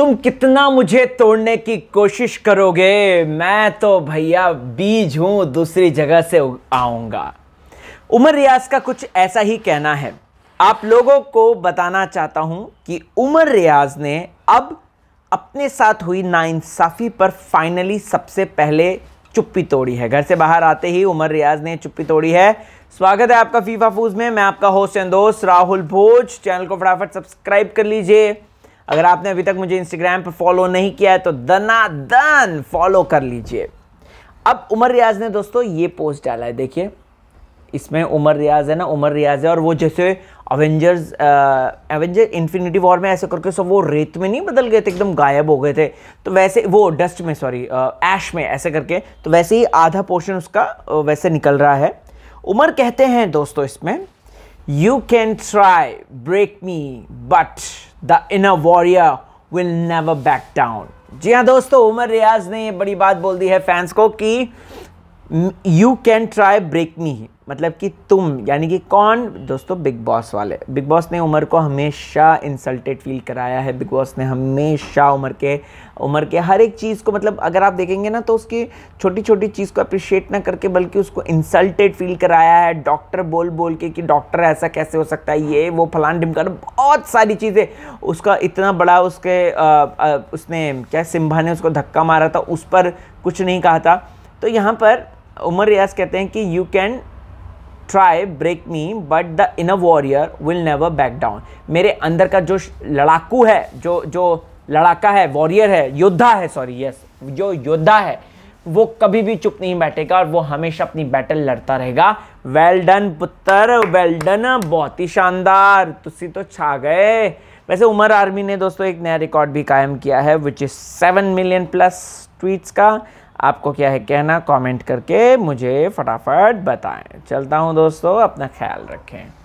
तुम कितना मुझे तोड़ने की कोशिश करोगे मैं तो भैया बीज हूं दूसरी जगह से आऊंगा उमर रियाज का कुछ ऐसा ही कहना है आप लोगों को बताना चाहता हूं कि उमर रियाज ने अब अपने साथ हुई नाइंसाफ़ी पर फाइनली सबसे पहले चुप्पी तोड़ी है घर से बाहर आते ही उमर रियाज ने चुप्पी तोड़ी है स्वागत है आपका फीफा फूज में मैं आपका होस्ट एंड दोस्त राहुल भोज चैनल को फटाफट सब्सक्राइब कर लीजिए अगर आपने अभी तक मुझे इंस्टाग्राम पर फॉलो नहीं किया है तो दना दन फॉलो कर लीजिए अब उमर रियाज ने दोस्तों ये पोस्ट डाला है देखिए इसमें उमर रियाज है ना उमर रियाज है और वो जैसे अवेंजर्स एवेंजर इन्फिनिटी वॉर में ऐसे करके सब वो रेत में नहीं बदल गए थे एकदम गायब हो गए थे तो वैसे वो डस्ट में सॉरी ऐश में ऐसे करके तो वैसे ही आधा पोर्शन उसका वैसे निकल रहा है उमर कहते हैं दोस्तों इसमें You can try, break me, but the inner warrior will never back down. जी हाँ दोस्तों उमर रियाज ने ये बड़ी बात बोल दी है फैंस को कि you can try break me मतलब कि तुम यानी कि कौन दोस्तों बिग बॉस वाले बिग बॉस ने उमर को हमेशा इंसल्टेड फील कराया है बिग बॉस ने हमेशा उमर के उमर के हर एक चीज़ को मतलब अगर आप देखेंगे ना तो उसकी छोटी छोटी चीज़ को अप्रिशिएट ना करके बल्कि उसको इंसल्टेड फील कराया है डॉक्टर बोल बोल के कि डॉक्टर ऐसा कैसे हो सकता है ये वो फलान ढिमकर बहुत सारी चीज़ें उसका इतना बड़ा उसके आ, आ, उसने क्या सिम्भा ने उसको धक्का मारा था उस पर कुछ नहीं कहा था तो यहाँ पर उमर रियाज कहते हैं कि you can try break me but the inner warrior will never back down मेरे अंदर का जो लड़ाकू है जो जो लड़ाका है वॉरियर है योद्धा है सॉरी यस जो योद्धा है वो कभी भी चुप नहीं बैठेगा और वो हमेशा अपनी बैटल लड़ता रहेगा वेल डन पुत्र वेल डन बहुत ही शानदार तुसी तो छा गए वैसे उमर आर्मी ने दोस्तों एक नया रिकॉर्ड भी कायम किया है which is seven million plus tweets का आपको क्या है कहना कमेंट करके मुझे फटाफट बताएं चलता हूँ दोस्तों अपना ख्याल रखें